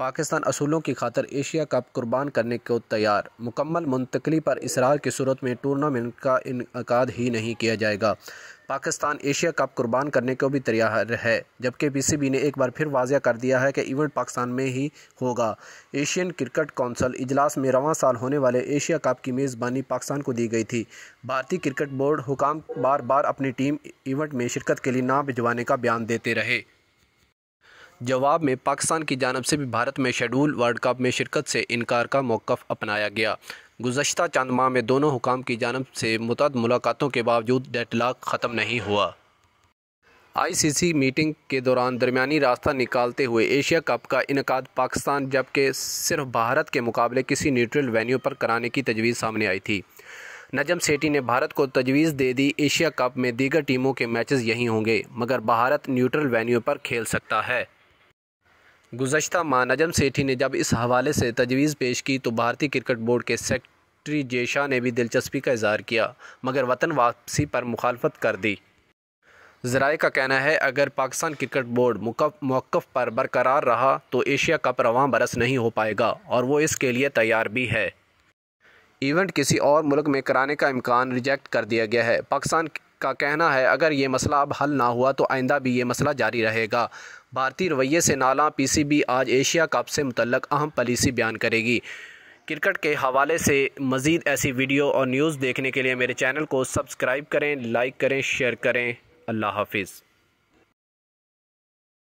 पाकिस्तान असूलों की खातर Asia cup कुर्बान करने को तैयार मुकम्मल मुंतकली पर इसरार की सूरत में टूर्नामेंट का इनका ही नहीं किया जाएगा पाकिस्तान एशिया कप कुर्बान करने को भी तैयार है जबकि पीसीबी ने एक बार फिर वाजिया कर दिया है कि इवेंट पाकिस्तान में ही होगा एशियन क्रिकेट कौंसल इजलास में रवान साल होने वाले एशिया कप की मेज़बानी पाकिस्तान को दी गई थी भारतीय क्रिकेट बोर्ड हुकाम बार बार अपनी टीम इवेंट में शिरकत के लिए ना भिजवाने का बयान देते रहे जवाब में पाकिस्तान की जानब से भी भारत में शेड्यूल वर्ल्ड कप में शिरकत से इनकार का मौक़ अपनाया गया गुजशत चंद माह में दोनों हुकाम की जानब से मुतद मुलाकातों के बावजूद डेटलाक ख़त्म नहीं हुआ आईसीसी मीटिंग के दौरान दरमियानी रास्ता निकालते हुए एशिया कप का इनका पाकिस्तान जबकि सिर्फ भारत के मुकाबले किसी न्यूट्रल वेन्यू पर कराने की तजवीज़ सामने आई थी नजम सेठी ने भारत को तजवीज़ दे दी एशिया कप में दीगर टीमों के मैचेस यहीं होंगे मगर भारत न्यूट्रल वेन्यू पर खेल सकता है गुजशत माह नजम सेठी ने जब इस हवाले से तजवीज़ पेश की तो भारतीय क्रिकेट बोर्ड के सेक्रेटरी जेशा ने भी दिलचस्पी का इजहार किया मगर वतन वापसी पर मुखालफत कर दी जराए का कहना है अगर पाकिस्तान क्रिकेट बोर्ड मौक़ पर बरकरार रहा तो एशिया कप रवान बरस नहीं हो पाएगा और वो इसके लिए तैयार भी है इवेंट किसी और मुल्क में कराने का इम्कान रिजेक्ट कर दिया गया है पाकिस्तान का कहना है अगर ये मसला अब हल ना हुआ तो आइंदा भी ये मसला जारी रहेगा भारतीय रवैये से नाला पीसीबी आज एशिया कप से मुतलक अहम पॉलिसी बयान करेगी क्रिकेट के हवाले से मज़ीद ऐसी वीडियो और न्यूज़ देखने के लिए मेरे चैनल को सब्सक्राइब करें लाइक करें शेयर करें अल्लाह हाफिज़